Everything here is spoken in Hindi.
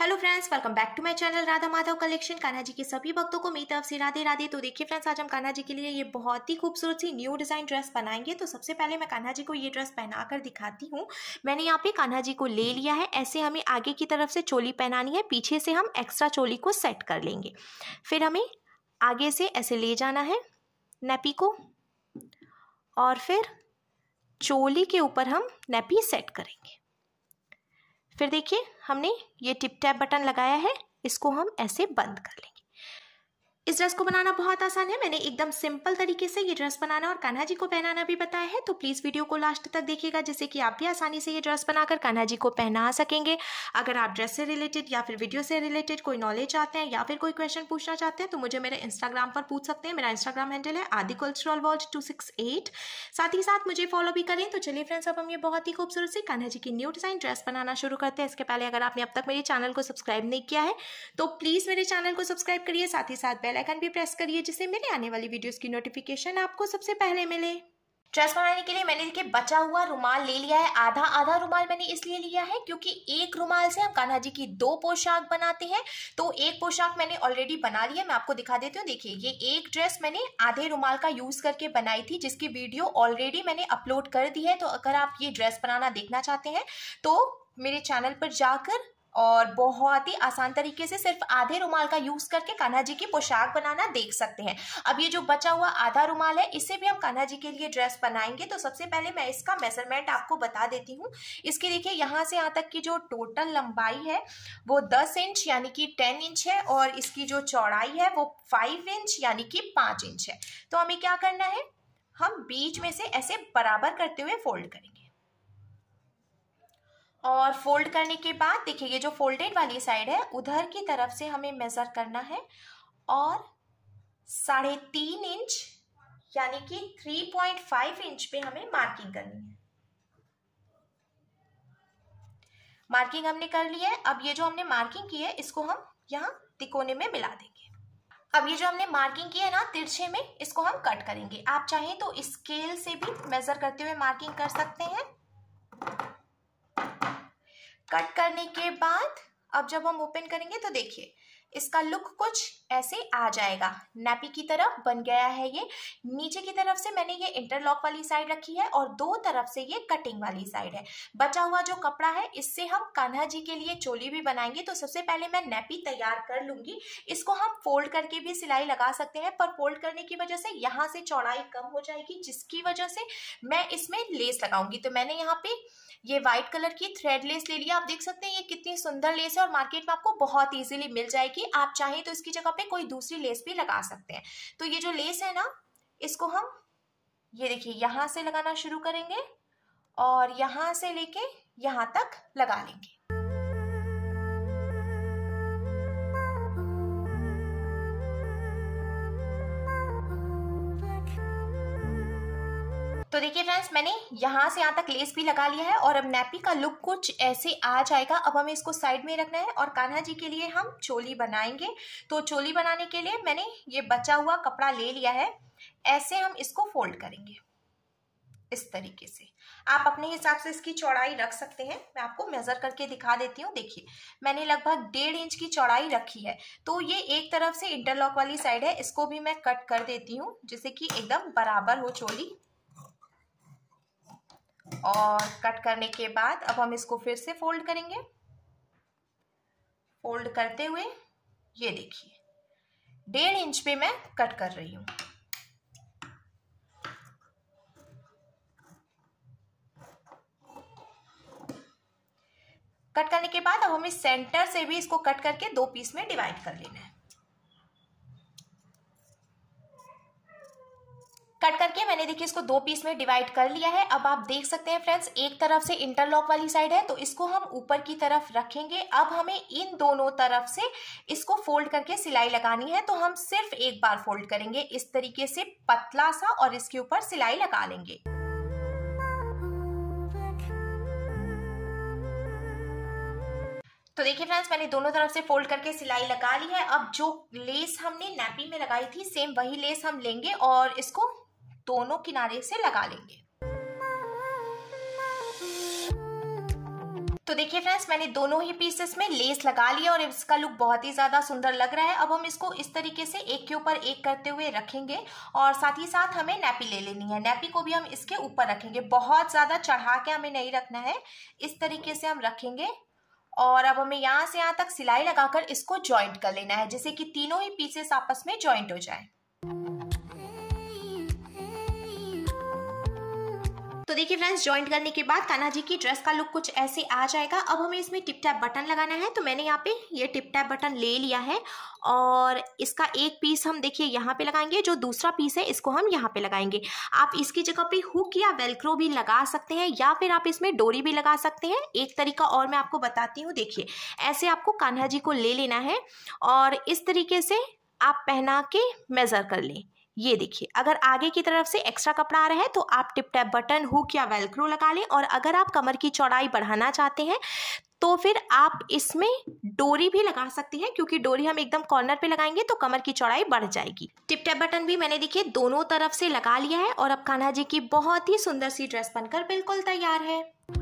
hello friends welcome back to my channel Radha Madhav collection Kanha ji के सभी भक्तों को मेरी तरफ से राधे राधे तो देखिए फ्रेंड्स आज हम कान्हा जी के लिए ये बहुत ही खूबसूरत सी न्यू डिज़ाइन ड्रेस बनाएंगे तो सबसे पहले मैं कान्हा जी को ये ड्रेस पहनाकर दिखाती हूँ मैंने यहाँ पे कान्हा जी को ले लिया है ऐसे हमें आगे की तरफ से चोली पहनानी है पीछे से हम एक्स्ट्रा चोली को सेट कर लेंगे फिर हमें आगे से ऐसे ले जाना है नेपी को और फिर चोली के ऊपर हम नेपी सेट करेंगे फिर देखिए हमने ये टिप टैप बटन लगाया है इसको हम ऐसे बंद कर लेंगे इस ड्रेस को बनाना बहुत आसान है मैंने एकदम सिंपल तरीके से ये ड्रेस बनाना और कान्हा जी को पहनाना भी बताया है तो प्लीज़ वीडियो को लास्ट तक देखिएगा जिससे कि आप भी आसानी से ये ड्रेस बनाकर कान्हा जी को पहना सकेंगे अगर आप ड्रेस से रिलेटेड या फिर वीडियो से रिलेटेड कोई नॉलेज चाहते हैं या फिर कोई क्वेश्चन पूछना चाहते हैं तो मुझे मेरे इंस्टाग्राम पर पूछ सकते हैं मेरा इंस्टाग्राम हैंडल है Aadi cultural world two six eight साथ ही साथ मुझे फॉलो भी करें तो चलिए फ्रेंड्स अब हम ये बहुत ही खूबसूरत से कान्हा जी की न्यू डिज़ाइन ड्रेस बनाना शुरू करते हैं इसके पहले अगर आपने अब तक मेरे चैनल को सब्सक्राइब नहीं किया है तो प्लीज़ मेरे चैनल को सब्सक्राइब करिए साथ ही साथ बेल आइकन भी प्रेस करिए जिससे मेरे आने वाली वीडियोस की नोटिफिकेशन आपको सबसे पहले मिले ड्रेस बनाने के लिए मैंने देखिए बचा हुआ रुमाल ले लिया है आधा आधा रुमाल मैंने इसलिए लिया है क्योंकि एक रुमाल से हम कान्हा जी की दो पोशाक बनाते हैं तो एक पोशाक मैंने ऑलरेडी बना लिया मैं आपको दिखा देती हूँ देखिए ये एक ड्रेस मैंने आधे रुमाल का यूज करके बनाई थी जिसकी वीडियो ऑलरेडी मैंने अपलोड कर दी है तो अगर आप ये ड्रेस बनाना देखना चाहते हैं तो मेरे चैनल पर जाकर और बहुत ही आसान तरीके से सिर्फ आधे रुमाल का यूज करके कान्हा जी की पोशाक बनाना देख सकते हैं अब ये जो बचा हुआ आधा रुमाल है इसे भी हम कान्हा जी के लिए ड्रेस बनाएंगे तो सबसे पहले मैं इसका मेजरमेंट आपको बता देती हूँ इसके देखिए यहाँ से यहाँ तक की जो टोटल लंबाई है वो दस इंच यानी कि टेन इंच है और इसकी जो चौड़ाई है वो फाइव इंच यानी कि पाँच इंच है तो हमें क्या करना है हम बीच में से ऐसे बराबर करते हुए फोल्ड करेंगे और फोल्ड करने के बाद देखिए ये जो फोल्डेड वाली साइड है उधर की तरफ से हमें मेज़र करना है और साढ़े तीन इंच यानी कि थ्री पॉइंट फाइव इंच पे हमें मार्किंग करनी है मार्किंग हमने कर ली है अब ये जो हमने मार्किंग की है इसको हम यहाँ तिकोने में मिला देंगे अब ये जो हमने मार्किंग की है ना तिरछे में इसको हम कट करेंगे आप चाहें तो स्केल से भी मेजर करते हुए मार्किंग कर सकते हैं कट करने के बाद अब जब हम ओपन करेंगे तो देखिए इसका लुक कुछ ऐसे आ जाएगा नैपी की तरफ बन गया है ये नीचे की तरफ से मैंने ये इंटरलॉक वाली साइड रखी है और दो तरफ से ये कटिंग वाली साइड है बचा हुआ जो कपड़ा है इससे हम कान्हा जी के लिए चोली भी बनाएंगे तो सबसे पहले मैं नैपी तैयार कर लूंगी इसको हम फोल्ड करके भी सिलाई लगा सकते हैं पर फोल्ड करने की वजह से यहाँ से चौड़ाई कम हो जाएगी जिसकी वजह से मैं इसमें लेस लगाऊंगी तो मैंने यहाँ पे ये व्हाइट कलर की थ्रेड लेस ले लिया आप देख सकते हैं ये कितनी सुंदर लेस है और मार्केट में आपको बहुत ईजिली मिल जाएगी करके आप चाहे तो इसकी जगह पे कोई दूसरी लेस भी लगा सकते हैं तो ये जो लेस है ना इसको हम ये देखिए यहां से लगाना शुरू करेंगे और यहां से लेके यहां तक लगा लेंगे तो देखिए फ्रेंड्स मैंने यहाँ से यहाँ तक लेस भी लगा लिया है और अब नैपी का लुक कुछ ऐसे आ जाएगा अब हमें इसको साइड में रखना है और कान्हा जी के लिए हम चोली बनाएंगे तो चोली बनाने के लिए मैंने ये बचा हुआ कपड़ा ले लिया है ऐसे हम इसको फोल्ड करेंगे इस तरीके से आप अपने हिसाब से इसकी चौड़ाई रख सकते हैं मैं आपको मेजर करके दिखा देती हूँ देखिए मैंने लगभग डेढ़ इंच की चौड़ाई रखी है तो ये एक तरफ से इंटरलॉक वाली साइड है इसको भी मैं कट कर देती हूँ जिससे कि एकदम बराबर हो चोली और कट करने के बाद अब हम इसको फिर से फोल्ड करेंगे फोल्ड करते हुए ये देखिए डेढ़ इंच पे मैं कट कर रही हूं कट करने के बाद अब हमें सेंटर से भी इसको कट करके दो पीस में डिवाइड कर लेना है कट करके मैंने देखिए इसको दो पीस में डिवाइड कर लिया है अब आप देख सकते हैं फ्रेंड्स एक तरफ से इंटरलॉक वाली साइड है तो इसको हम ऊपर की तरफ रखेंगे अब हमें इन दोनों तरफ से इसको फोल्ड करके सिलाई लगानी है तो हम सिर्फ एक बार फोल्ड करेंगे इस तरीके से पतला सा और इसके ऊपर सिलाई लगा लेंगे तो देखिए फ्रेंड्स मैंने दोनों तरफ से फोल्ड करके सिलाई लगा ली है अब जो लेस हमने नैपी में लगाई थी सेम वही लेस हम लेंगे और इसको दोनों किनारे से लगा लेंगे तो देखिए फ्रेंड्स मैंने दोनों ही पीसेस में लेस लगा लिया और इसका लुक बहुत ही ज़्यादा सुंदर लग रहा है अब हम इसको इस तरीके से एक के ऊपर एक करते हुए रखेंगे और साथ ही साथ हमें नैपी ले लेनी है नैपी को भी हम इसके ऊपर रखेंगे बहुत ज़्यादा चढ़ा के हमें नहीं रखना है इस तरीके से हम रखेंगे और अब हमें यहाँ से यहाँ तक सिलाई लगाकर इसको ज्वाइंट कर लेना है जैसे कि तीनों ही पीसेस आपस में ज्वाइंट हो जाए तो देखिए फ्रेंड्स ज्वाइंट करने के बाद कान्हा जी की ड्रेस का लुक कुछ ऐसे आ जाएगा अब हमें इसमें टिप टैप बटन लगाना है तो मैंने यहाँ पे ये टिप टैप बटन ले लिया है और इसका एक पीस हम देखिए यहाँ पे लगाएंगे जो दूसरा पीस है इसको हम यहाँ पे लगाएंगे आप इसकी जगह पे हुक या वेलक्रो भी लगा सकते हैं या फिर आप इसमें डोरी भी लगा सकते हैं एक तरीका और मैं आपको बताती हूँ देखिए ऐसे आपको कान्हा जी को ले लेना है और इस तरीके से आप पहना के मेज़र कर लें ये देखिए अगर आगे की तरफ से एक्स्ट्रा कपड़ा आ रहा है तो आप टिप टैप बटन हुक या वेलक्रो लगा लें और अगर आप कमर की चौड़ाई बढ़ाना चाहते हैं तो फिर आप इसमें डोरी भी लगा सकती हैं क्योंकि डोरी हम एकदम कॉर्नर पे लगाएंगे तो कमर की चौड़ाई बढ़ जाएगी टिप टैप बटन भी मैंने देखिए दोनों तरफ से लगा लिया है और अब कान्हा जी की बहुत ही सुंदर सी ड्रेस बनकर बिल्कुल तैयार है